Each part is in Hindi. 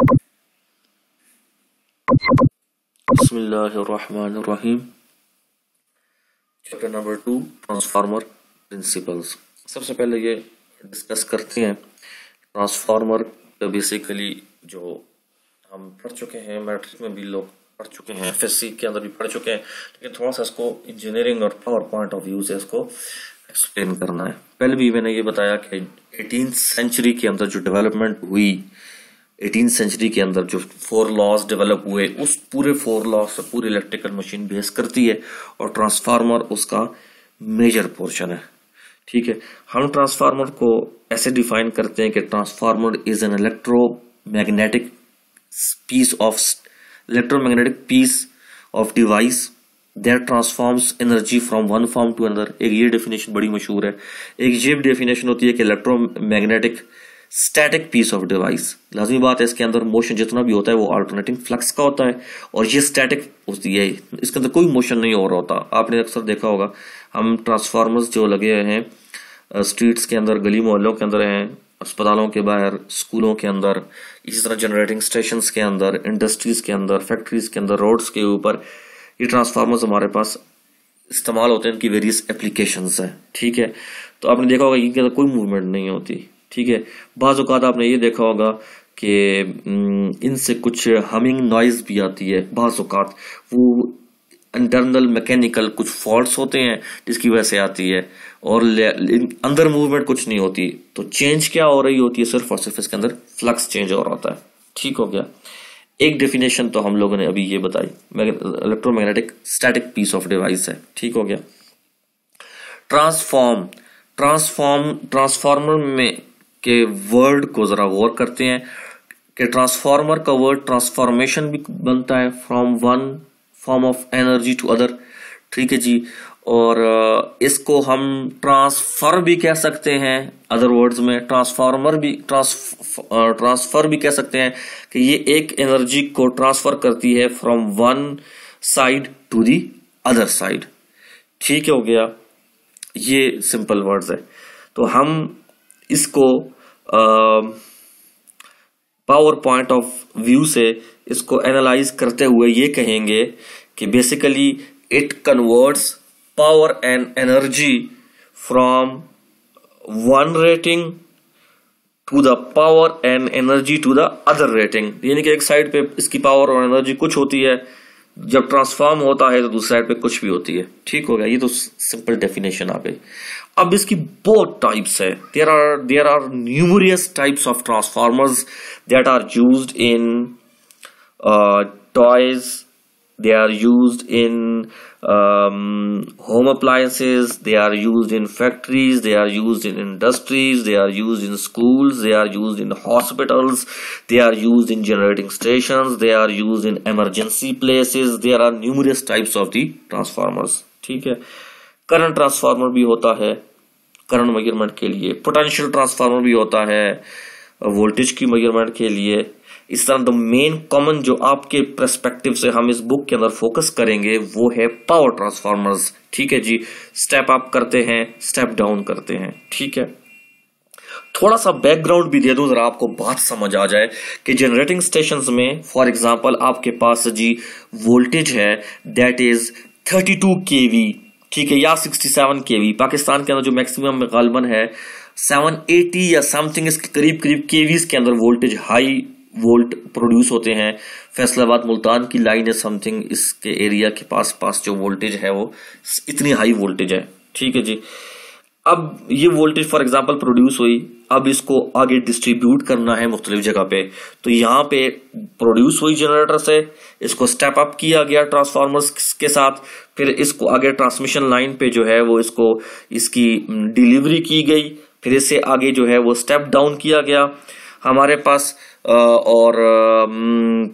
Chapter number two transformer principles सबसे पहले ये डिस्कस करते हैं ट्रांसफार्मर का बेसिकली जो हम पढ़ चुके हैं मैट्रिक में भी लोग पढ़ चुके हैं एफ के अंदर भी पढ़ चुके हैं लेकिन थोड़ा सा इसको इंजीनियरिंग और पावर पॉइंट ऑफ व्यू से इसको एक्सप्लेन करना है पहले भी मैंने ये बताया कि एटीन सेंचुरी के अंदर जो डेवलपमेंट हुई एटीन सेंचुरी के अंदर जो फोर लॉस डेवलप हुए उस पूरे फोर लॉस पूरी इलेक्ट्रिकल मशीन बेस करती है और ट्रांसफार्मर उसका मेजर पोर्शन है ठीक है हम ट्रांसफार्मर को ऐसे डिफाइन करते हैं कि transformer is an electromagnetic piece of electromagnetic piece of device there transforms energy from one form to another एक ये डेफिनेशन बड़ी मशहूर है एक ये डेफिनेशन होती है कि electromagnetic static piece of device लाजमी बात है इसके अंदर मोशन जितना भी होता है वो अल्टरनेटिंग फ्लक्स का होता है और ये स्टैटिक होती है इसके अंदर कोई मोशन नहीं हो रहा होता आपने अक्सर देखा होगा हम ट्रांसफार्मर्स जो लगे हुए हैं स्ट्रीट्स के अंदर गली मोहल्लों के अंदर हैं अस्पतालों के बाहर स्कूलों के अंदर इसी तरह जनरेटिंग स्टेशन के अंदर इंडस्ट्रीज़ के अंदर फैक्ट्रीज़ के अंदर रोड्स के ऊपर ये ट्रांसफार्मर्स हमारे पास इस्तेमाल होते हैं इनकी वेरियस एप्लीकेशन है ठीक है तो आपने देखा होगा इनके अंदर कोई मूवमेंट नहीं होती ठीक है बाज़ आपने ये देखा होगा कि इनसे कुछ हमिंग नॉइज़ भी आती है बाज़ वो इंटरनल मैकेनिकल कुछ फॉल्ट होते हैं जिसकी वजह से आती है और अंदर मूवमेंट कुछ नहीं होती तो चेंज क्या हो रही होती है सिर्फ और सिर्फ इसके अंदर फ्लक्स चेंज हो रहा होता है ठीक हो गया एक डेफिनेशन तो हम लोगों ने अभी ये बताई electromagnetic static piece of device है ठीक हो गया ट्रांसफॉर्म ट्रांसफॉर्म ट्रांसफॉर्मर में के वर्ड को ज़रा गौर करते हैं कि ट्रांसफार्मर का वर्ड ट्रांसफॉर्मेशन भी बनता है from one form of energy to other ठीक है जी और इसको हम ट्रांसफर भी कह सकते हैं अदर वर्ड्स में ट्रांसफार्मर भी ट्रांसफर ट्रांसफर भी कह सकते हैं कि ये एक एनर्जी को ट्रांसफर करती है from one side to the other side ठीक हो गया ये सिंपल वर्ड्स है तो हम इसको पावर पॉइंट ऑफ व्यू से इसको एनालाइज करते हुए ये कहेंगे कि basically it converts power and energy from one rating to the power and energy to the other rating यानी कि एक साइड पे इसकी पावर और एनर्जी कुछ होती है जब ट्रांसफॉर्म होता है तो दूसरे साइड पे कुछ भी होती है ठीक हो गया ये तो सिंपल डेफिनेशन आ गई अब इसकी बहुत टाइप्स है there are there are numerous types of transformers that are use in toys they are used in um, home appliances they are used in factories they are used in industries they are used in schools they are used in hospitals they are used in generating stations they are used in emergency places there are numerous types of the transformers ठीक है करंट ट्रांसफार्मर भी होता है करंट मेजरमेंट के लिए पोटेंशियल ट्रांसफार्मर भी होता है वोल्टेज की मेजरमेंट के लिए इस तरह द मेन कॉमन जो आपके परस्पेक्टिव से हम इस बुक के अंदर फोकस करेंगे वो है पावर ट्रांसफार्मर्स ठीक है जी स्टेप अप करते हैं स्टेप डाउन करते हैं ठीक है थोड़ा सा बैकग्राउंड भी दे दो जरा आपको बात समझ आ जाए कि जनरेटिंग स्टेशन में फॉर एग्जाम्पल आपके पास जी वोल्टेज है that is 32 two K V ठीक है या 67 सेवन के वी पाकिस्तान के अंदर जो मैक्सिमम गालबन है 780 या समथिंग इसके करीब करीब केवीज के अंदर वोल्टेज हाई वोल्ट प्रोड्यूस होते हैं फैसलाबाद मुल्तान की लाइन है समथिंग इसके एरिया के पास पास जो वोल्टेज है वो इतनी हाई वोल्टेज है ठीक है जी अब ये वोल्टेज फॉर एग्जाम्पल प्रोड्यूस हुई अब इसको आगे डिस्ट्रीब्यूट करना है मुख्तलिफ जगह पे तो यहाँ पे प्रोड्यूस हुई जनरेटर से इसको स्टेप अप किया गया ट्रांसफार्मर्स के साथ फिर इसको आगे ट्रांसमिशन लाइन पे जो है वो इसको इसकी डिलीवरी की गई फिर इसे आगे जो है वो स्टेप डाउन किया गया हमारे पास और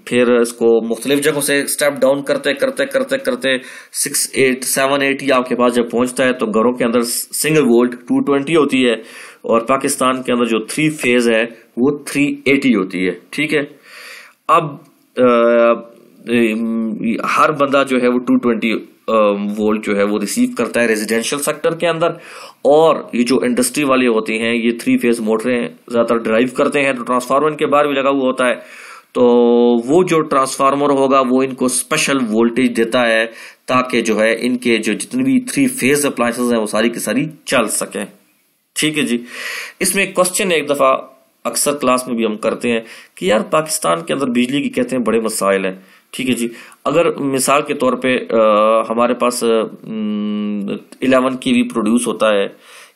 फिर इसको मुख्तलिफ जगहों से स्टेप डाउन करते करते करते करते सिक्स एट सेवन एटी आपके पास जब पहुंचता है तो घरों के अंदर सिंगल वोल्ट टू ट्वेंटी होती है और पाकिस्तान के अंदर जो थ्री फेज है वो थ्री एटी होती है ठीक है अब आ, हर बंदा जो है वो टू ट्वेंटी वोल्ट जो है वो रिसीव करता है रेजिडेंशियल सेक्टर के अंदर और ये जो इंडस्ट्री वाले होते हैं ये थ्री फेज मोटरें ज़्यादातर ड्राइव करते हैं तो ट्रांसफार्मर इनके बाहर भी लगा हुआ होता है तो वो जो ट्रांसफार्मर होगा वो इनको स्पेशल वोल्टेज देता है ताकि जो है इनके जो जितने भी थ्री फेज अप्लाइंस हैं वो सारी की सारी चल सकें ठीक है जी इसमें क्वेश्चन एक दफ़ा अक्सर क्लास में भी हम करते हैं कि यार पाकिस्तान के अंदर बिजली की कहते हैं बड़े मसाइल हैं ठीक है जी अगर मिसाल के तौर पे आ, हमारे पास इलेवन के वी प्रोड्यूस होता है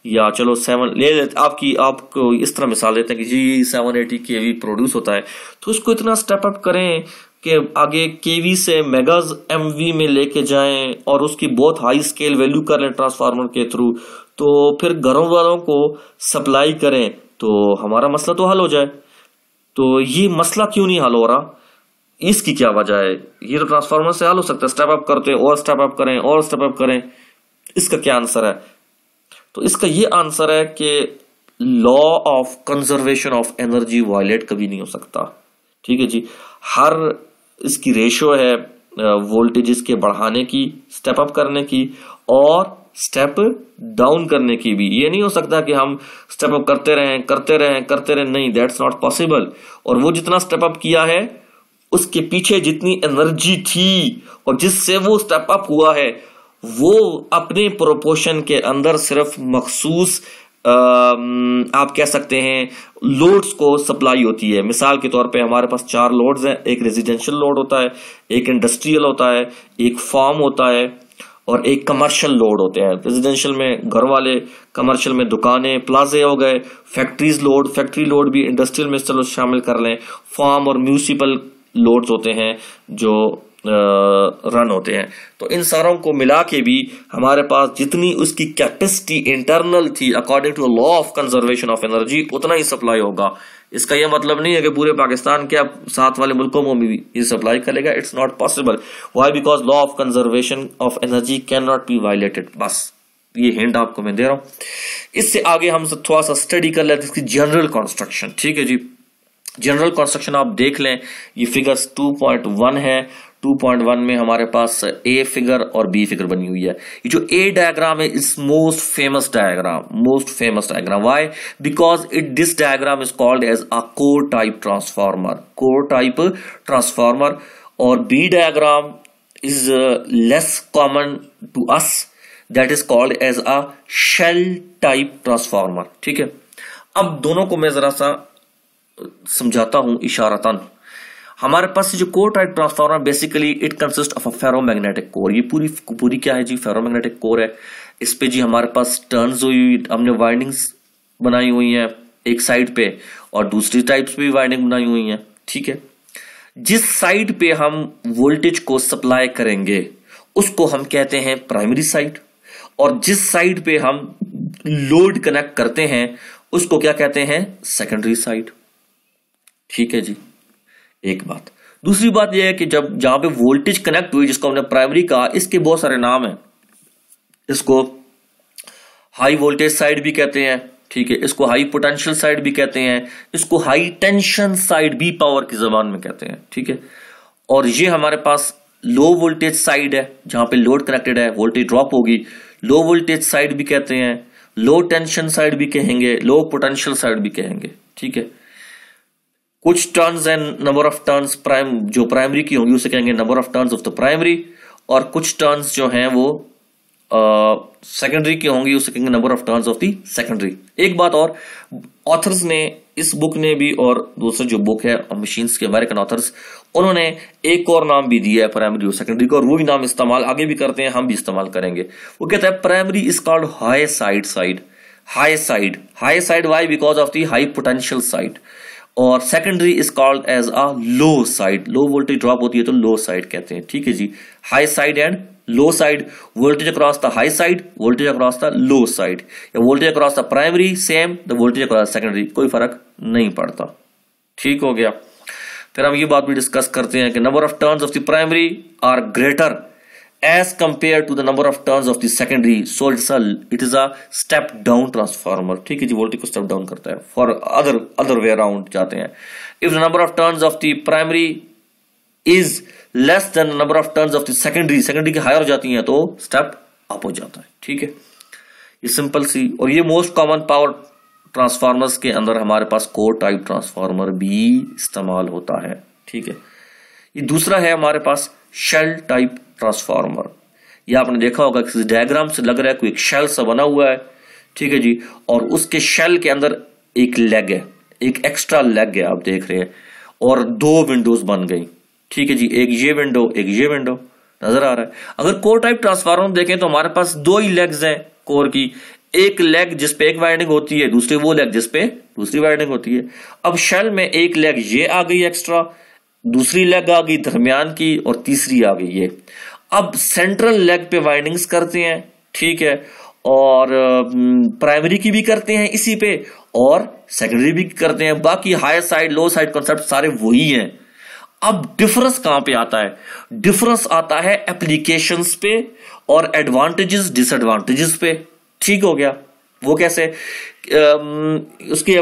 या चलो सेवन ले लेते आपकी आपको इस तरह मिसाल देते हैं कि जी seven eighty K V produce होता है तो इसको इतना स्टेप अप करें कि आगे के वी से मेगाज एम वी में लेके जाएं और उसकी बहुत हाई स्केल वैल्यू कर लें ट्रांसफार्मर के थ्रू तो फिर घरों वालों को सप्लाई करें तो हमारा मसला तो हल हो जाए तो ये मसला क्यों नहीं हल हो रहा इसकी क्या वजह है ये तो ट्रांसफार्मर से हाल हो सकता है स्टेप अप करते हैं और स्टेप अप करें और स्टेप अप करें इसका क्या आंसर है तो इसका ये आंसर है कि law of conservation of energy violate कभी नहीं हो सकता ठीक है जी हर इसकी रेशो है वोल्टेजेस के बढ़ाने की स्टेप अप करने की और स्टेप डाउन करने की भी ये नहीं हो सकता कि हम स्टेप अप करते रहें करते रहें करते रहें नहीं दैट्स नॉट पॉसिबल और वो जितना स्टेप अप किया है उसके पीछे जितनी एनर्जी थी और जिससे वो स्टेप अप हुआ है वो अपने प्रोपोर्शन के अंदर सिर्फ मखसूस आप कह सकते हैं लोड्स को सप्लाई होती है मिसाल के तौर पे हमारे पास चार लोड्स हैं एक रेजिडेंशियल लोड होता है एक इंडस्ट्रियल होता है एक फार्म होता है और एक कमर्शियल लोड होते हैं रेजिडेंशियल में घर वाले कमर्शियल में दुकानें प्लाजे हो गए फैक्ट्रीज लोड फैक्ट्री लोड भी इंडस्ट्रियल में चलो शामिल कर लें फार्म और म्यूनसिपल लोड्स होते हैं जो रन होते हैं तो इन सारों को मिला के भी हमारे पास जितनी उसकी कैपेसिटी इंटरनल थी according to law of conservation of energy उतना ही सप्लाई होगा इसका यह मतलब नहीं है कि पूरे पाकिस्तान के अब साथ वाले मुल्कों में भी ये सप्लाई करेगा it's not possible why because law of conservation of energy can not be violated बस ये हिंट आपको मैं दे रहा हूँ इससे आगे हम थोड़ा सा स्टडी कर लेते हैं इसकी जनरल कंस्ट्रक्शन ठीक है जी जनरल कंस्ट्रक्शन आप देख लें ये फिगर्स 2.1 है 2.1 में हमारे पास ए फिगर और बी फिगर बनी हुई है ये जो ए डायग्राम है इस most famous diagram most famous diagram why because it this diagram is called as a core type transformer core type transformer और B diagram is less common to us that is called as a shell type transformer ठीक है अब दोनों को मैं जरा सा समझाता हूं इशारतन हमारे पास जो core type transformer basically it consist of a ferromagnetic core ये पूरी पूरी क्या है जी फेरोमैग्नेटिक कोर है इस पे जी हमारे पास टर्न हुई हुई हमने वाइंडिंग्स बनाई हुई हैं एक साइड पे और दूसरी टाइप्स पे भी वाइंडिंग बनाई हुई हैं ठीक है जिस साइड पे हम वोल्टेज को सप्लाई करेंगे उसको हम कहते हैं प्राइमरी साइड और जिस साइड पे हम लोड कनेक्ट करते हैं उसको क्या कहते हैं सेकेंडरी साइड ठीक है जी एक बात दूसरी बात यह है कि जब जहां पे वोल्टेज कनेक्ट हुई जिसको हमने प्राइमरी कहा इसके बहुत सारे नाम हैं इसको हाई वोल्टेज साइड भी कहते हैं ठीक है इसको हाई पोटेंशियल साइड भी कहते हैं इसको हाई टेंशन साइड भी पावर की जबान में कहते हैं ठीक है और ये हमारे पास लो वोल्टेज साइड है जहां पे लोड कनेक्टेड है वोल्टेज ड्रॉप होगी लो वोल्टेज साइड भी कहते हैं लो टेंशन साइड भी कहेंगे लो पोटेंशियल साइड भी कहेंगे ठीक है कुछ turns and number of turns prime जो प्राइमरी की होंगी उसे कहेंगे number of turns of the primary और कुछ टर्न्स जो हैं वो सेकेंडरी uh, की होंगी उसे कहेंगे number of turns of the secondary एक बात और ऑथर्स ने इस बुक ने भी और दूसरे जो बुक है मशीन्स के अमेरिकन ऑथर्स उन्होंने एक और नाम भी दिया है प्राइमरी और सेकेंडरी का और वो भी नाम इस्तेमाल आगे भी करते हैं हम भी इस्तेमाल करेंगे वो कहता है primary is called high side side high side high side why because of the high potential side और secondary is called as a low side low voltage drop होती है तो लो साइड कहते हैं ठीक है जी high side and low side voltage across the high side voltage across the low side या voltage across the primary same the voltage across secondary कोई फर्क नहीं पड़ता ठीक हो गया फिर हम ये बात भी डिस्कस करते हैं कि number of turns of the primary are greater as compared to the number of turns of the secondary so it's a it is a step down transformer ठीक है जी वोल्टेज को step down करता है for other other way around जाते हैं if the number of turns of the primary is less than the number of turns of the secondary secondary की higher हो जाती हैं तो step up हो जाता है ठीक है ये सिंपल सी और ये मोस्ट कॉमन पावर ट्रांसफार्मर्स के अंदर हमारे पास कोर टाइप ट्रांसफार्मर भी इस्तेमाल होता है ठीक है ये दूसरा है हमारे पास शेल टाइप ट्रांसफार्मर यह आपने देखा होगा किसी डायग्राम से लग रहा है कोई एक शेल सा बना हुआ है ठीक है जी और उसके शेल के अंदर एक लेग है एक एक्स्ट्रा लेग है आप देख रहे हैं और दो विंडोज बन गई ठीक है जी एक ये विंडो एक ये विंडो नजर आ रहा है अगर कोर टाइप ट्रांसफार्मर देखें तो हमारे पास दो ही लेग्स हैं कोर की एक लेग जिसपे एक वायरिंग होती है दूसरी वो लेग जिसपे दूसरी वायरिंग होती है अब शेल में एक लेग ये आ गई एक्स्ट्रा दूसरी लेग आ गई दरमियान की और तीसरी आ गई ये अब सेंट्रल लेग पे वाइंडिंग्स करते हैं ठीक है और प्राइमरी की भी करते हैं इसी पे और सेकेंडरी भी करते हैं बाकी high side low side concept सारे वही हैं अब डिफरेंस कहां पे आता है डिफरेंस आता है एप्लीकेशंस पे और एडवांटेजेस डिसएडवांटेजेस पे ठीक हो गया वो कैसे उसके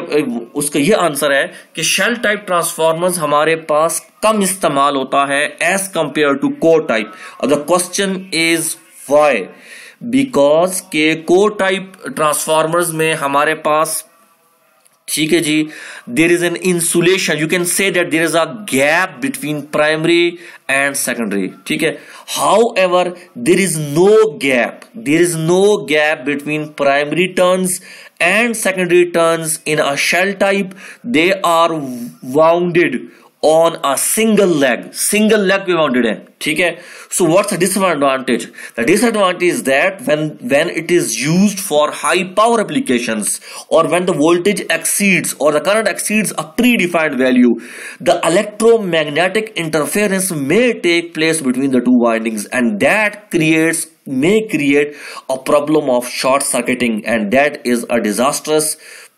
उसका ये आंसर है कि शेल टाइप ट्रांसफार्मर्स हमारे पास कम इस्तेमाल होता है as compare to core type अब the question is why because के कोर टाइप ट्रांसफार्मर्स में हमारे पास ठीक है जी there is an insulation you can say that there is a gap between primary and secondary ठीक है however there is no gap there is no gap between primary turns and secondary turns in a shell type they are wounded on a single leg single leg we mounted है ठीक so what's the disadvantage the disadvantage is that when when it is used for high power applications or when the voltage exceeds or the current exceeds a predefined value the electromagnetic interference may take place between the two windings and that creates may create a problem of short circuiting and that is a disastrous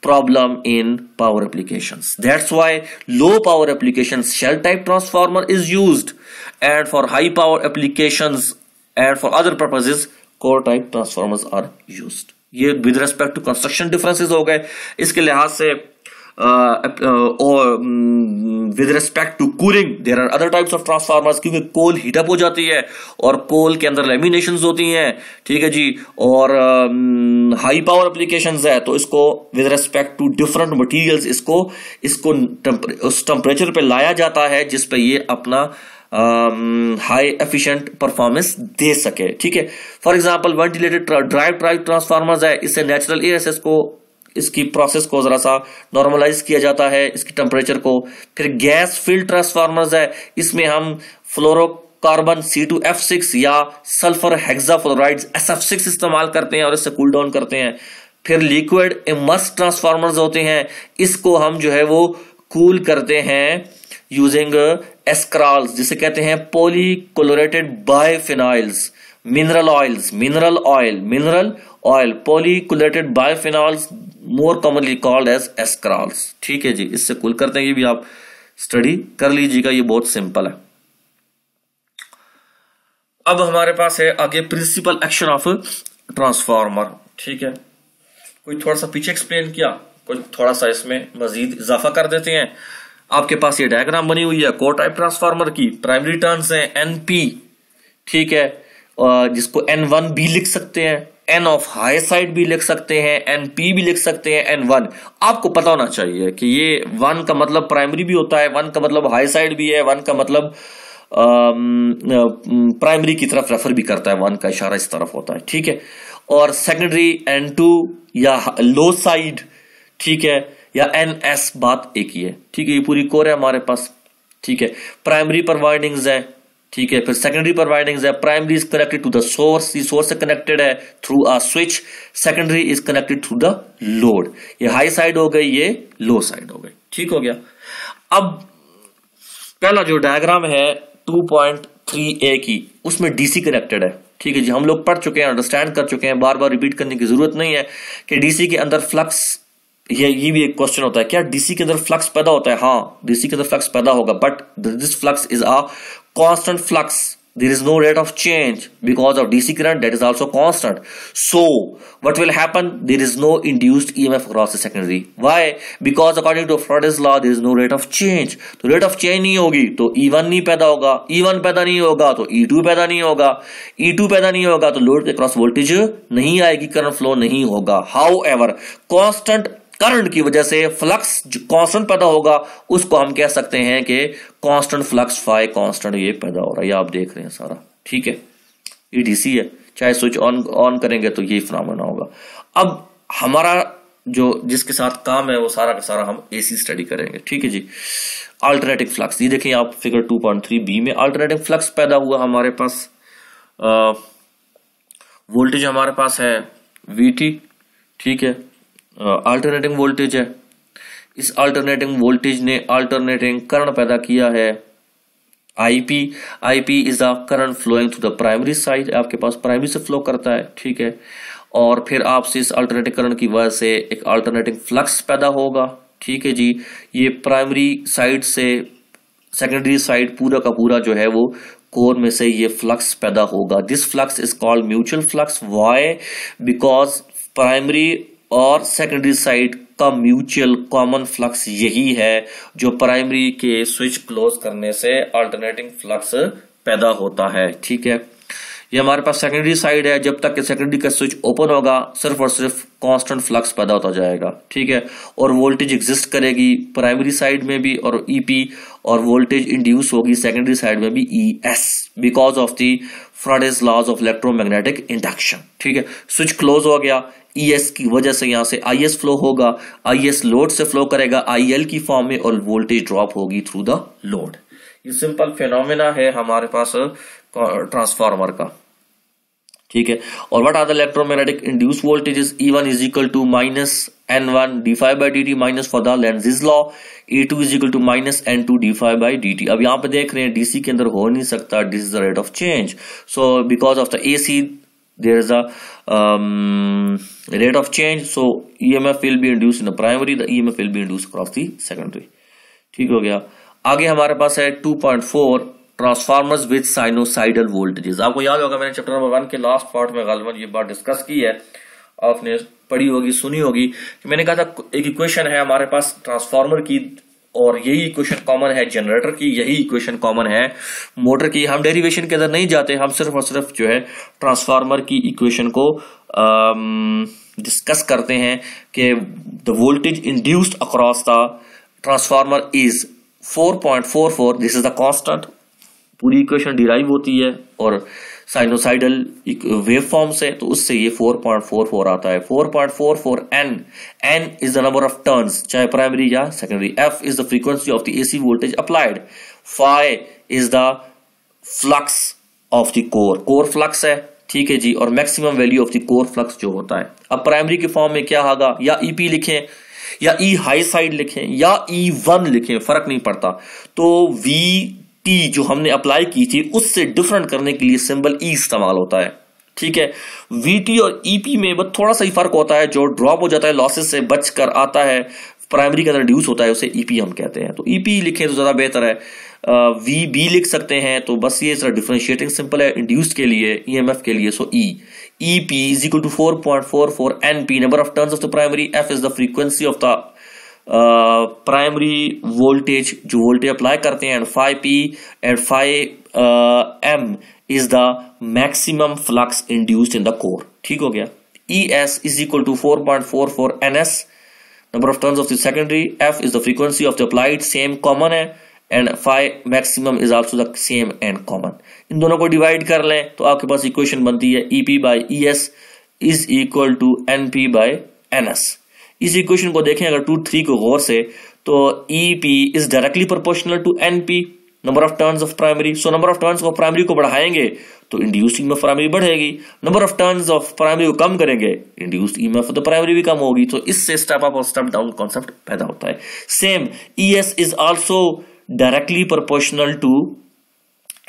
problem in power applications. That's why low power applications shell type transformer is used and for high power applications and for other purposes core type transformers are used. ये with respect to construction differences हो गए इसके लिहाज से और with respect to cooling there are other types of transformers क्योंकि कोल हीटअप हो जाती है और कोल के अंदर लेमिनेशन होती हैं ठीक है जी और हाई पावर अप्लीकेशन है तो इसको with respect to different materials इसको इसको उस टेम्परेचर पर लाया जाता है जिस पर ये अपना हाई एफिशिएंट परफॉर्मेंस दे सके ठीक है for example ventilated drive drive transformers है इससे नेचुरल एयर को इसकी प्रोसेस को ज़रा सा नॉर्मलाइज किया जाता है इसकी टेम्परेचर को फिर गैस फील्ड ट्रांसफार्मर्स है इसमें हम fluorocarbon C two F six या sulphur hexafluoride S F six इस्तेमाल करते हैं और इससे कूल डाउन करते हैं फिर लिक्विड इमर्स ट्रांसफार्मर्स होते हैं इसको हम जो है वो कूल करते हैं यूजिंग एस्क्राल्स जिसे कहते हैं polychlorinated biphenyls mineral oils mineral oil mineral oil chlorinated biphenyls more commonly called as askarels ठीक है जी इससे कुल करते हैं ये भी आप स्टडी कर लीजिएगा ये बहुत सिंपल है अब हमारे पास है आगे प्रिंसिपल एक्शन ऑफ ट्रांसफार्मर ठीक है कोई थोड़ा सा पीछे एक्सप्लेन किया कोई थोड़ा सा इसमें मजीद इजाफा कर देते हैं आपके पास ये डायग्राम बनी हुई है को टाइप ट्रांसफार्मर की प्राइमरी टर्न्स हैं एनपी ठीक है जिसको एन वन भी लिख सकते हैं एन ऑफ हाई साइड भी लिख सकते हैं एन पी भी लिख सकते हैं एन वन आपको पता होना चाहिए कि ये वन का मतलब प्राइमरी भी होता है वन का मतलब हाई साइड भी है वन का मतलब प्राइमरी की तरफ रेफर भी करता है वन का इशारा इस तरफ होता है ठीक है और सेकेंडरी एन टू या लो साइड ठीक है या एन एस बात एक ही है ठीक है ये पूरी कोर है हमारे पास ठीक है प्राइमरी पर वाइंडिंग्स है ठीक है फिर सेकेंडरी प्रोवाइडिंग है primary is connected to the source ये सोर्स से कनेक्टेड है through a switch secondary is connected through the load ये हाई साइड हो गई ये लो साइड हो गई ठीक हो गया अब पहला जो डायग्राम है 2.3 ए की उसमें डीसी कनेक्टेड है ठीक है जी हम लोग पढ़ चुके हैं अंडरस्टैंड कर चुके हैं बार बार रिपीट करने की जरूरत नहीं है कि डीसी के अंदर फ्लक्स ये ये भी एक क्वेश्चन होता है क्या डीसी के अंदर फ्लक्स पैदा होता है हाँ डीसी के अंदर फ्लक्स पैदा होगा but this flux is a constant flux there is no rate of change because of DC current that is also constant so what will happen there is no induced EMF across the secondary why because according to Faraday's law there is no rate of change तो रेट ऑफ चेंज नहीं होगी तो ई e नहीं पैदा होगा ई e वन पैदा नहीं होगा तो ई e टू पैदा नहीं होगा ई टू पैदा नहीं होगा तो लोड के क्रॉस वोल्टेज नहीं आएगी करंट फ्लो नहीं होगा हाउ एवर कॉन्स्टेंट करंट की वजह से फ्लक्स जो कांस्टेंट पैदा होगा उसको हम कह सकते हैं कि कांस्टेंट फ्लक्स फाई कांस्टेंट ये पैदा हो रहा है ये आप देख रहे हैं सारा ठीक है ईडीसी e है चाहे स्विच ऑन ऑन करेंगे तो यही फिनोमेना होगा अब हमारा जो जिसके साथ काम है वो सारा का सारा हम एसी स्टडी करेंगे ठीक है जी अल्टरनेटिव फ्लक्स ये देखें आप फिगर 2.3 बी में अल्टरनेटिव फ्लक्स पैदा हुआ हमारे पास वोल्टेज हमारे पास है वी ठीक है अल्टरनेटिंग वोल्टेज है इस अल्टरनेटिंग वोल्टेज ने अल्टरनेटिंग करंट पैदा किया है IP IP is the current flowing through the primary side आपके पास प्राइमरी से फ्लो करता है ठीक है और फिर आपसे इस अल्टरनेटिंग करंट की वजह से एक अल्टरनेटिंग फ्लक्स पैदा होगा ठीक है जी ये प्राइमरी साइड से सेकेंडरी साइड पूरा का पूरा जो है वो कोर में से ये फ्लक्स पैदा होगा this flux is called mutual flux why because primary और सेकेंडरी साइड का म्यूचुअल कॉमन फ्लक्स यही है जो प्राइमरी के स्विच क्लोज करने से अल्टरनेटिंग फ्लक्स पैदा होता है ठीक है ये हमारे पास सेकेंडरी साइड है जब तक कि सेकेंडरी का स्विच ओपन होगा सिर्फ और सिर्फ कांस्टेंट फ्लक्स पैदा होता जाएगा ठीक है और वोल्टेज एग्जिस्ट करेगी प्राइमरी साइड में भी और ईपी e और वोल्टेज इंड्यूस होगी सेकेंडरी साइड में भी E S because of the is laws of electromagnetic induction ठीक है स्विच क्लोज हो गया ई e की वजह से यहाँ से आई फ्लो होगा आई लोड से फ्लो करेगा आई की फॉर्म में और वोल्टेज ड्रॉप होगी थ्रू द लोड ये सिंपल फिनोमिना है हमारे पास ट्रांसफार्मर का ठीक है और what are the electromagnetic induce voltages E one is equal to minus N one D phi by D T minus for the Lenz's law A two is equal to minus N two D phi by D T अब यहां पे देख रहे हैं डीसी के अंदर हो नहीं सकता this is the rate of change so because of the AC there is a um, rate of change so emf will be induced in the primary the emf will be induced across the secondary ठीक हो गया आगे हमारे पास है 2.4 ट्रांसफार्मर्स विद साइनोसाइडल वोल्टेजेस आपको याद होगा मैंने चैप्टर नंबर वन के लास्ट पार्ट में गालबन ये बात डिस्कस की है आपने पढ़ी होगी सुनी होगी मैंने कहा था एक इक्वेशन है हमारे पास ट्रांसफार्मर की और यही इक्वेशन कॉमन है जनरेटर की यही इक्वेशन कॉमन है मोटर की हम डेरिवेशन के अंदर नहीं जाते हम सिर्फ और सिर्फ जो है ट्रांसफार्मर की इक्वेशन को डिस्कस करते हैं कि the voltage induced across the transformer is 4.44 this is the constant पूरी इक्वेशन डिराइव होती है और साइनोसाइडल वेव फॉर्म है तो उससे ये 4.44 आता है 4.44 N N is the number of turns चाहे प्राइमरी या secondary F is the frequency of the AC voltage applied phi is the flux of the core core flux है ठीक है जी और maximum value of the core flux जो होता है अब प्राइमरी के फॉर्म में क्या होगा या ईपी e लिखें या ई हाई साइड लिखें या ई e वन लिखें फर्क नहीं पड़ता तो वी टी e जो हमने अप्लाई की थी उससे डिफरेंट करने के लिए सिंबल ई e इस्तेमाल होता है ठीक है वीटी और ईपी e में बस थोड़ा सा ही फर्क होता है जो ड्रॉप हो जाता है लॉसेस से बच कर आता है प्राइमरी के अंदर ड्यूस होता है उसे ईपी हम कहते हैं तो ईपी लिखें तो ज़्यादा बेहतर है वी uh, बी लिख सकते हैं तो बस ये सर डिफ्रेंशिएटिंग सिंपल है इंड्यूस के लिए ई एम एफ के लिए so E E P is equal to four point four four N P number of turns of the primary F is the frequency of the primary voltage जो वोल्टेज अप्लाई करते हैं and phi P and phi M is the maximum flux induced in the core ठीक हो गया E S is equal to four point four four N S number of turns of the secondary F is the frequency of the applied same common है and phi maximum is also the same and common इन दोनों को डिवाइड कर लें तो आपके पास इक्वेशन बनती है E P by E S is equal to N P by N S इस इक्वेशन को देखें अगर टू थ्री को गौर से तो E P is directly proportional to N P number of turns of primary so number of turns of primary को बढ़ाएंगे तो इंड्यूस्ड ईएमएफ प्राइमरी बढ़ेगी number of turns of primary को कम करेंगे इंड्यूस्ड ईएमएफ तो प्राइमरी भी कम होगी तो इससे स्टेप अप और स्टेप डाउन कॉन्सेप्ट पैदा होता है same E S is also directly proportional to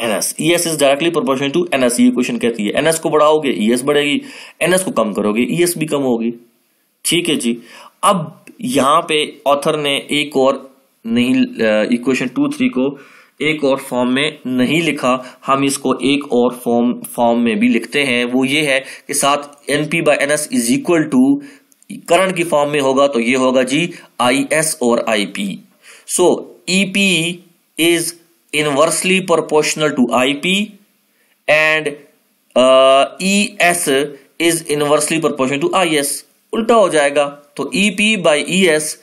NS S is directly proportional to NS ये क्वेश्चन कहती है एनएस को बढ़ाओगे ई e एस बढ़ेगी एनएस को कम करोगे ई e एस भी कम होगी ठीक है जी अब यहां पे ऑथर ने एक और नहीं इक्वेशन टू थ्री को एक और फॉर्म में नहीं लिखा हम इसको एक और फॉर्म फॉर्म में भी लिखते हैं वो ये है कि साथ N P by N S is equal to करण की फॉर्म में होगा तो ये होगा जी आई एस और I P so E P is inversely proportional to I P and E S is inversely proportional to I S उल्टा हो जाएगा तो E P by E S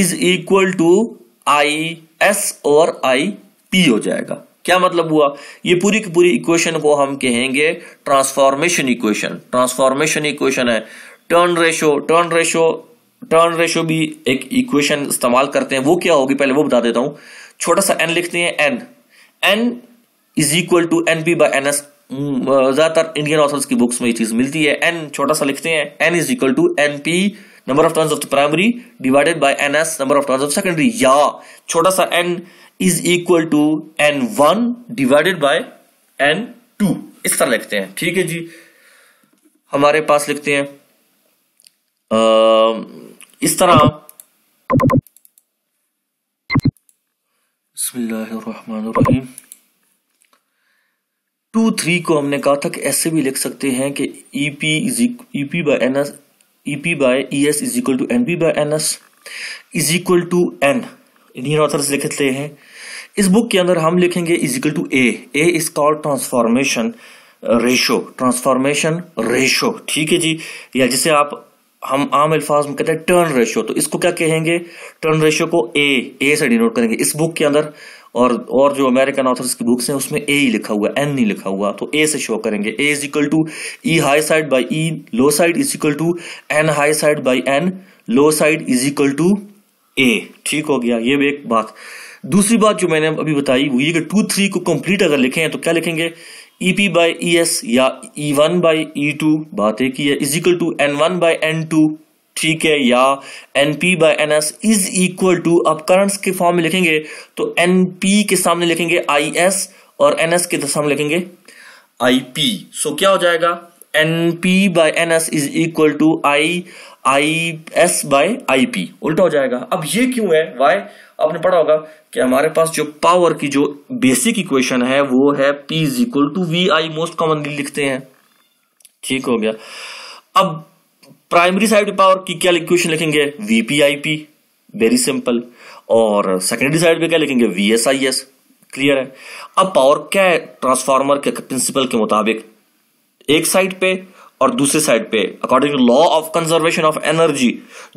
is equal to I S और आई पी हो जाएगा क्या मतलब हुआ ये पूरी की पूरी इक्वेशन को हम कहेंगे ट्रांसफॉर्मेशन इक्वेशन ट्रांसफॉर्मेशन इक्वेशन है turn ratio turn ratio turn ratio भी एक इक्वेशन इस्तेमाल करते हैं वो क्या होगी पहले वो बता देता हूं छोटा सा एन लिखते हैं N N is equal to N P by N S hmm, ज्यादातर इंडियन ऑथर्स की बुक्स में ये चीज मिलती है एन छोटा सा लिखते हैं N is equal to N P number of turns of the primary divided by N S number of turns of secondary या छोटा सा N is equal to N one divided by N two इस तरह लिखते हैं ठीक है जी हमारे पास लिखते हैं आ, इस तरह बिस्मिल्लाहिर्रहमानिर्रहीम टू थ्री को हमने कहा था कि ऐसे भी लिख सकते हैं कि E P E P by N S E P by E S is equal to N P by N S is equal to N इन्हीं ऑथर्स लिखते हैं इस बुक के अंदर हम लिखेंगे is equal to A A is called transformation ratio transformation ratio ठीक है जी या जिसे आप हम आम अल्फाज में कहते हैं टर्न रेशो तो इसको क्या कहेंगे टर्न रेशो को ए ए से डिनोट करेंगे इस बुक के अंदर और और जो अमेरिकन ऑथर्स की बुक्स हैं उसमें ए ही लिखा हुआ एन नहीं लिखा हुआ तो ए से शो करेंगे A is equal to E high side by E low side is equal to N high side by N low side is equal to A ठीक हो गया ये भी एक बात दूसरी बात जो मैंने अभी बताई वो ये कि टू थ्री को कंप्लीट अगर लिखे हैं तो क्या लिखेंगे E P by E S या E one by E two बात एक ही है is equal to N one by N two ठीक है या N P by N S is equal to अब करंट्स के फॉर्म में लिखेंगे तो एन पी के सामने लिखेंगे आई एस और एन एस के सामने लिखेंगे आई पी सो क्या हो जाएगा N P by N S is equal to I I S by I P उल्टा हो जाएगा अब ये क्यों है वाई आपने पढ़ा होगा कि हमारे पास जो पावर की जो बेसिक इक्वेशन है वो है P is equal to V I most commonly लिखते हैं ठीक हो गया अब प्राइमरी साइड पावर की क्या इक्वेशन लिखेंगे वीपीआईपी वेरी सिंपल और सेकेंडरी साइड पे क्या लिखेंगे वीएसआईएस क्लियर है अब पावर क्या है ट्रांसफार्मर के प्रिंसिपल के मुताबिक एक साइड पे और दूसरे साइड पे according to law of conservation of energy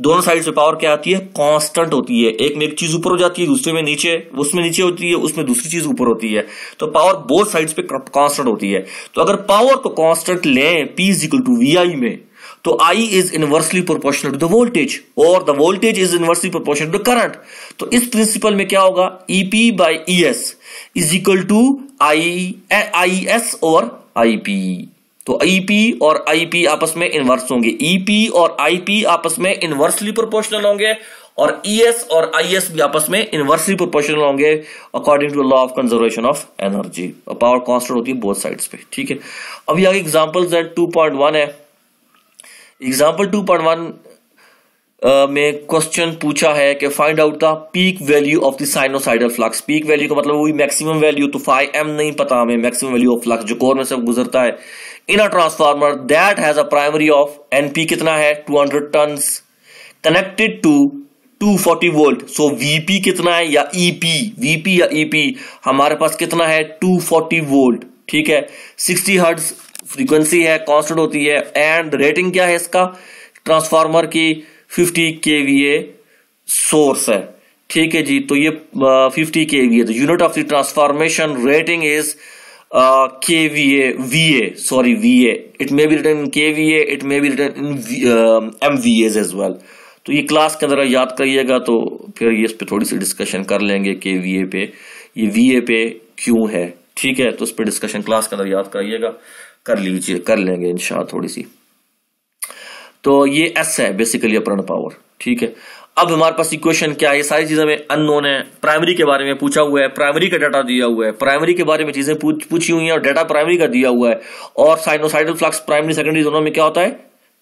दोनों साइड से पावर क्या आती है कांस्टेंट होती है एक में एक चीज ऊपर हो जाती है दूसरे में नीचे उसमें नीचे होती है उसमें दूसरी चीज ऊपर होती है तो पावर बोथ साइड्स पे कांस्टेंट होती है तो अगर पावर को कांस्टेंट लें P is equal to V I में तो I is inversely proportional to the voltage और the voltage is inversely proportional to the current तो इस प्रिंसिपल में क्या होगा EP by is equal to I I S और IP तो ईपी e और आईपी आपस में इनवर्स होंगे ईपी e और आईपी आपस में इनवर्सली प्रोपोर्शनल होंगे और ई e एस और IS भी आपस में इनवर्सली प्रोपोर्शनल होंगे according to law of conservation of energy power constant होती है बोथ साइड्स पे ठीक है अभी आगे एग्जाम्पल्स है टू पॉइंट वन है एग्जाम्पल टू पॉइंट वन में क्वेश्चन पूछा है कि find out the peak value of the sinusoidal flux peak value का मतलब वही मैक्सिमम वैल्यू तो फाइव एम नहीं पता हमें मैक्सिमम वैल्यू ऑफ फ्लक्स जो कोर में से गुजरता है in a transformer that has a primary of NP कितना है 200 turn connected to 240 volt so VP कितना है या ईपी e वीपी या ईपी e हमारे पास कितना है 240 वोल्ट ठीक है 60 हर्ट्ज फ्रीक्वेंसी है कॉन्स्टेंट होती है एंड रेटिंग क्या है इसका ट्रांसफार्मर की 50 ए सोर्स है ठीक है जी तो ये फिफ्टी के वी ए तो unit of the transformation rating is K V A V A sorry V A it may be written in K V A it may be written in M V as as well तो ये क्लास के अंदर याद करिएगा तो फिर ये इस पर थोड़ी सी डिस्कशन कर लेंगे के वी ए पे ये वी ए पे क्यों है ठीक है तो इस पर डिस्कशन क्लास के अंदर याद करिएगा कर लीजिए कर लेंगे इन थोड़ी सी तो ये एस है बेसिकली अपरण पावर ठीक है अब हमारे पास इक्वेशन क्या है ये सारी चीज़ें हमें है प्राइमरी के बारे में पूछा हुआ है प्राइमरी का डाटा दिया हुआ है प्राइमरी के बारे में चीज़ें पूछ, पूछी हुई है और डाटा प्राइमरी का दिया हुआ है और साइनोसाइडल फ्लक्स प्राइमरी सेकेंडरी दोनों में क्या होता है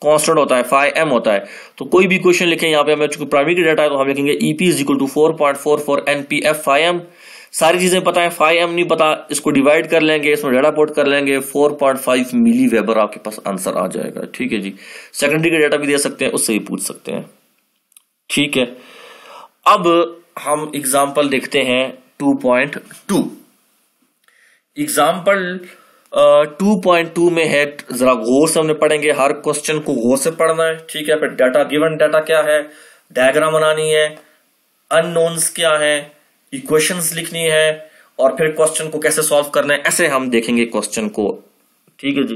कांस्टेंट होता है फाइव एम होता है तो कोई भी क्वेश्चन लिखे यहाँ पे हमें प्राइमरी का डाटा है तो हम लिखेंगे EP is equal to four point four four NPF phi M सारी चीजें पता है फाइव एम नहीं पता इसको डिवाइड कर लेंगे इसमें डेटा पोर्ट कर लेंगे four point five milli weber आपके पास आंसर आ जाएगा ठीक है जी सेकेंडरी का डाटा भी दे सकते हैं उससे भी पूछ सकते हैं ठीक है अब हम एग्जाम्पल देखते हैं two point two example two point two में है जरा गौर से हमने पढ़ेंगे हर क्वेश्चन को गौर से पढ़ना है ठीक है फिर डाटा गिवन डाटा क्या है डायग्राम बनानी है अननोन्स क्या है इक्वेशंस लिखनी है और फिर क्वेश्चन को कैसे सॉल्व करना है ऐसे हम देखेंगे क्वेश्चन को ठीक है जी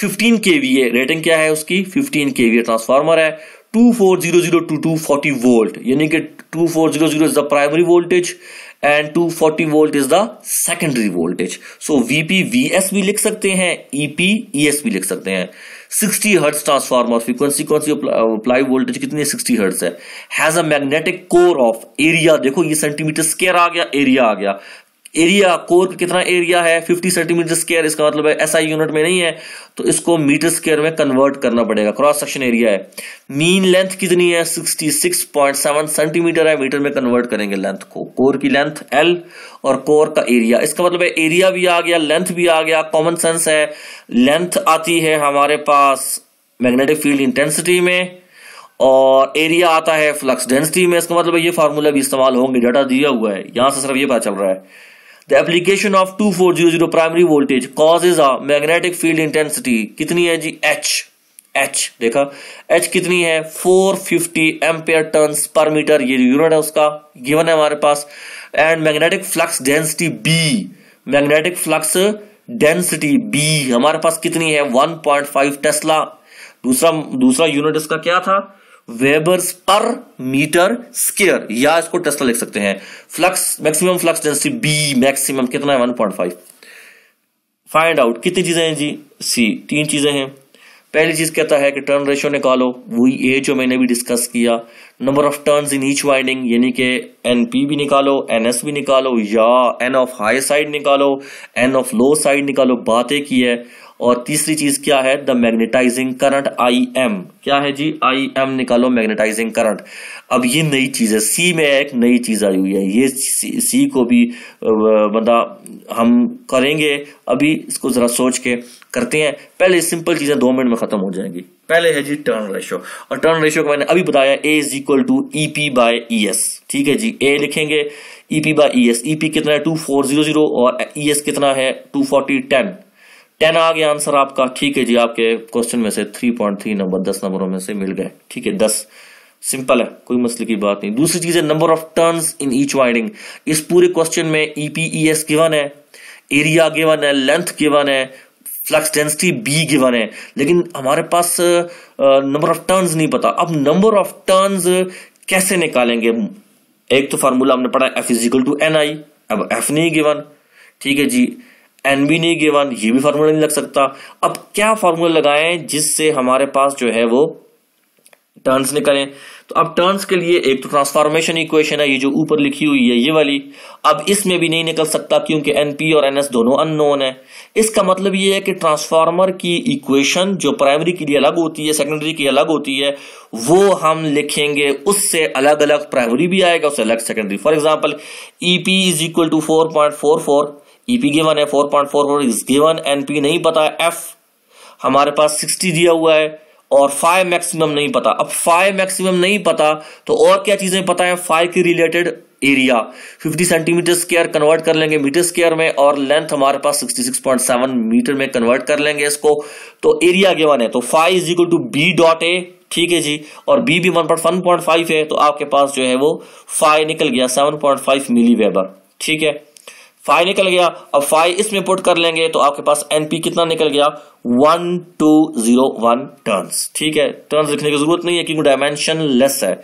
फिफ्टीन के वी रेटिंग क्या है उसकी फिफ्टीन के वी ट्रांसफार्मर है two four zero zero to two forty volt यानी कि two four zero zero is the primary voltage and 240 volt is the secondary voltage so VP VS भी लिख सकते हैं ईपी e ईएस e भी लिख सकते हैं 60 हर्ट्ज ट्रांसफार्मर फ्रीक्वेंसी कौन सी अप्लाई वोल्टेज कितनी है 60 हर्ट्स है has a magnetic core of area देखो ये सेंटीमीटर स्केयर आ गया एरिया आ गया एरिया कोर कितना एरिया है 50 सेंटीमीटर स्केयर इसका मतलब है एसआई यूनिट में नहीं है तो इसको मीटर स्केयर में कन्वर्ट करना पड़ेगा क्रॉस सेक्शन एरिया है मीन लेंथ कितनी है 66.7 सेंटीमीटर है मीटर में कन्वर्ट करेंगे लेंथ को कोर की लेंथ एल और कोर का एरिया इसका मतलब है एरिया भी आ गया लेंथ भी आ गया कॉमन सेंस है लेंथ आती है हमारे पास मैग्नेटिक फील्ड इंटेंसिटी में और एरिया आता है फ्लक्स डेंसिटी में इसका मतलब ये फार्मूला भी इस्तेमाल होंगे डाटा दिया हुआ है यहां से सिर्फ ये पता चल रहा है the application of two four zero zero primary voltage cause is a magnetic field intensity कितनी है जी एच एच देखा एच कितनी है 450 fifty ampere turn per metre ये यूनिट है उसका गिवन है हमारे पास and magnetic flux density B magnetic flux density B हमारे पास कितनी है 1.5 टेस्ला दूसरा दूसरा यूनिट इसका क्या था वेबर्स पर मीटर स्केयर या इसको टेस्ला लिख सकते हैं flux maximum flux density B maximum कितना है 1.5 फाइंड आउट कितनी चीजें हैं जी सी तीन चीजें हैं पहली चीज कहता है कि टर्न रेशियो निकालो वही ए जो मैंने भी डिस्कस किया number of turns in each winding यानी कि एन पी भी निकालो एन एस भी निकालो या एन ऑफ हाई साइड निकालो एन ऑफ लो साइड निकालो बातें की है और तीसरी चीज क्या है the magnetizing current I M क्या है जी आई एम निकालो मैग्नेटाइजिंग करंट अब ये नई चीज है सी में एक नई चीज आई हुई है ये सी को भी मतलब हम करेंगे अभी इसको जरा सोच के करते हैं पहले सिंपल चीजें दो मिनट में खत्म हो जाएंगी पहले है जी टर्न रेशो और टर्न रेशो को मैंने अभी बताया A is equal to E P by E S ठीक है जी ए लिखेंगे E P by E S E P कितना है टू फोर जीरो जीरो और ई e एस कितना है टू फोर्टी टेन टेन आ गया आंसर आपका ठीक है जी आपके क्वेश्चन में से थ्री पॉइंट थ्री नंबर दस नंबरों में से मिल गए ठीक है दस सिंपल है कोई मसले की बात नहीं दूसरी चीज है number of turn in each winding इस पूरे क्वेश्चन में ईपीईएस e गिवन e है एरिया गिवन है लेंथ गिवन है फ्लक्स डेंसिटी बी गिवन है लेकिन हमारे पास नंबर ऑफ टर्न नहीं पता अब नंबर ऑफ टर्न कैसे निकालेंगे एक तो फार्मूला हमने पढ़ा F is equal to N I अब एफ नहीं गिवन ठीक है जी एन बी नहीं गिवन ये भी फॉर्मूला नहीं लग सकता अब क्या फार्मूला लगाएं जिससे हमारे पास जो है वो टर्न्स निकलें तो अब टर्न्स के लिए एक तो ट्रांसफॉर्मेशन इक्वेशन है ये जो ऊपर लिखी हुई है ये वाली अब इसमें भी नहीं निकल सकता क्योंकि एनपी और एनएस दोनों अननोन है इसका मतलब ये है कि ट्रांसफार्मर की इक्वेशन जो प्राइमरी के लिए अलग होती है सेकेंडरी की अलग होती है वो हम लिखेंगे उससे अलग अलग प्राइमरी भी आएगा उससे अलग secondary for example E P is equal to four point four four EP e given है four point four is given NP नहीं पता एफ हमारे पास सिक्सटी दिया हुआ है और फाइव मैक्सिमम नहीं पता अब फाइव मैक्सिमम नहीं पता तो और क्या चीजें पता है फाइव के related area 50 centimetre square convert कर लेंगे मीटर स्क्वायर में और लेंथ हमारे पास 66.7 मीटर में कन्वर्ट कर लेंगे इसको तो एरिया गिवन है तो five is equal to B dot A ठीक है जी और बी भी वन पॉइंट फाइव है तो आपके पास जो है वो फाइव निकल गया seven point five milli weber ठीक है फाइव निकल गया अब फाइव इसमें पुट कर लेंगे तो आपके पास एनपी कितना निकल गया one two zero one turns ठीक है टर्न्स लिखने की जरूरत नहीं है क्योंकि डायमेंशन लेस है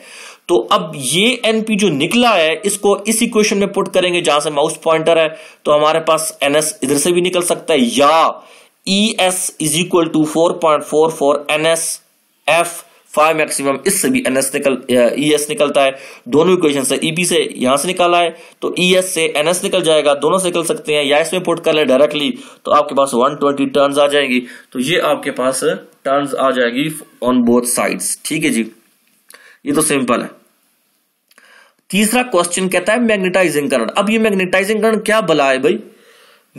तो अब ये एनपी जो निकला है इसको इस इक्वेशन में पुट करेंगे जहां से माउस पॉइंटर है तो हमारे पास एनएस इधर से भी निकल सकता है या E S is equal to four point four four N S F five maximum इससे भी एन एस निकल ई uh, एस e निकलता है दोनों इक्वेशन से ई e बी से यहां से निकाला है तो ई e एस से एन एस निकल जाएगा दोनों से निकल सकते हैं या इसमें पुट कर ले डायरेक्टली तो आपके पास वन ट्वेंटी आ जाएगी तो ये आपके पास टर्न आ जाएगी ऑन बोथ साइड्स ठीक है जी ये तो सिंपल है तीसरा क्वेश्चन कहता है मैग्नेटाइजिंग करंट अब ये मैग्नेटाइजिंग करंट क्या बला है भाई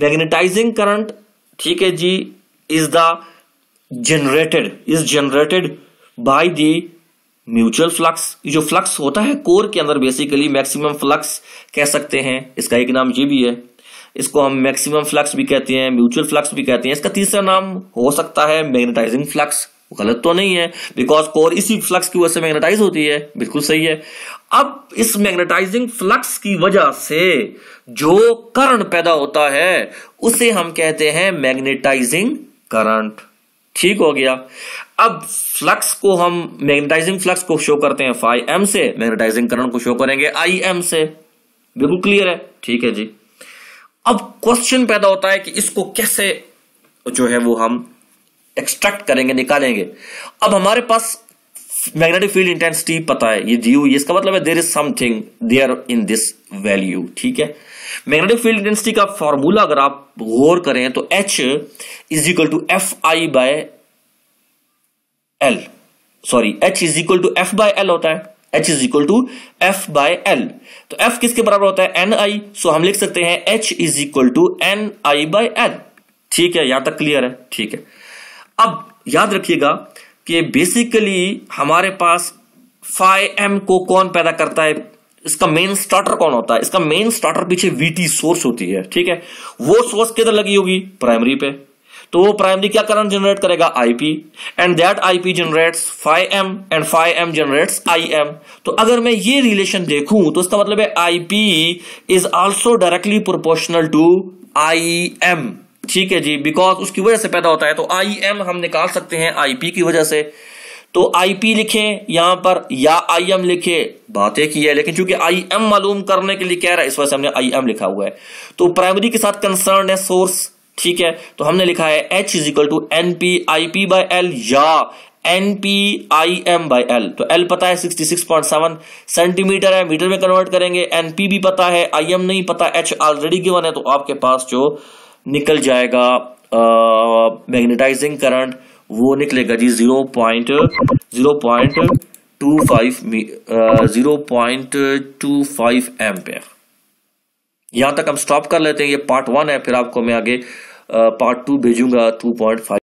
मैग्नेटाइजिंग करंट ठीक है जी is the generated is generated by the mutual flux जो फ्लक्स होता है कोर के अंदर बेसिकली मैक्सिमम फ्लक्स कह सकते हैं इसका एक नाम ये भी है इसको हम मैक्सिमम फ्लक्स भी कहते हैं म्यूचुअल फ्लक्स भी कहते हैं इसका तीसरा नाम हो सकता है मैग्नेटाइजिंग फ्लक्स गलत तो नहीं है बिकॉज कोर इसी फ्लक्स की वजह से मैग्नेटाइज होती है बिल्कुल सही है अब इस मैग्नेटाइजिंग फ्लक्स की वजह से जो करंट पैदा होता है उसे हम कहते हैं मैग्नेटाइजिंग करंट ठीक हो गया अब फ्लक्स को हम मैग्नेटाइजिंग फ्लक्स को शो करते हैं फाइव एम से मैग्नेटाइजिंग करंट को शो करेंगे आई एम से बिल्कुल क्लियर है ठीक है जी अब क्वेश्चन पैदा होता है कि इसको कैसे जो है वो हम एक्सट्रैक्ट करेंगे निकालेंगे अब हमारे पास मैग्नेटिक फील्ड इंटेंसिटी पता है ये डी इसका मतलब है there is something there in this value ठीक है मैग्नेटिक फील्ड इंटेंसिटी का फॉर्मूला अगर आप गौर करें तो H is equal to F I by L sorry H is equal to F by L होता है H is equal to F by L तो एफ किसके बराबर होता है एन आई सो हम लिख सकते हैं H is equal to N I by L ठीक है यहां तक क्लियर है ठीक है अब याद रखिएगा कि बेसिकली हमारे पास फाइव एम को कौन पैदा करता है इसका मेन स्टार्टर कौन होता है इसका मेन स्टार्टर पीछे वीटी सोर्स होती है ठीक है वो सोर्स किधर लगी होगी प्राइमरी पे तो वो प्राइमरी क्या करंट जनरेट करेगा IP and that IP generates 5m and 5m generates im तो अगर मैं ये रिलेशन देखूं तो इसका मतलब है IP is also directly proportional to im ठीक है जी बिकॉज उसकी वजह से पैदा होता है तो im हम निकाल सकते हैं आईपी की वजह से तो आईपी लिखे यहां पर या आई एम लिखे बात एक ही है लेकिन चूंकि आई एम मालूम करने के लिए कह रहा है इस वजह से हमने आई एम लिखा हुआ है तो प्राइमरी के साथ कंसर्न है सोर्स ठीक है तो हमने लिखा है H is equal to N P I P by L या N P I M by L तो एल पता है sixty six point seven centimetre है मीटर में कन्वर्ट करेंगे एन पी भी पता है आई एम नहीं पता एच ऑलरेडी गिवन है तो आपके पास जो निकल जाएगा मैग्नेटाइजिंग करंट वो निकलेगा जी zero point zero point two five zero point two five M पे यहां तक हम स्टॉप कर लेते हैं ये पार्ट वन है फिर आपको मैं आगे पार्ट टू भेजूंगा टू पॉइंट फाइव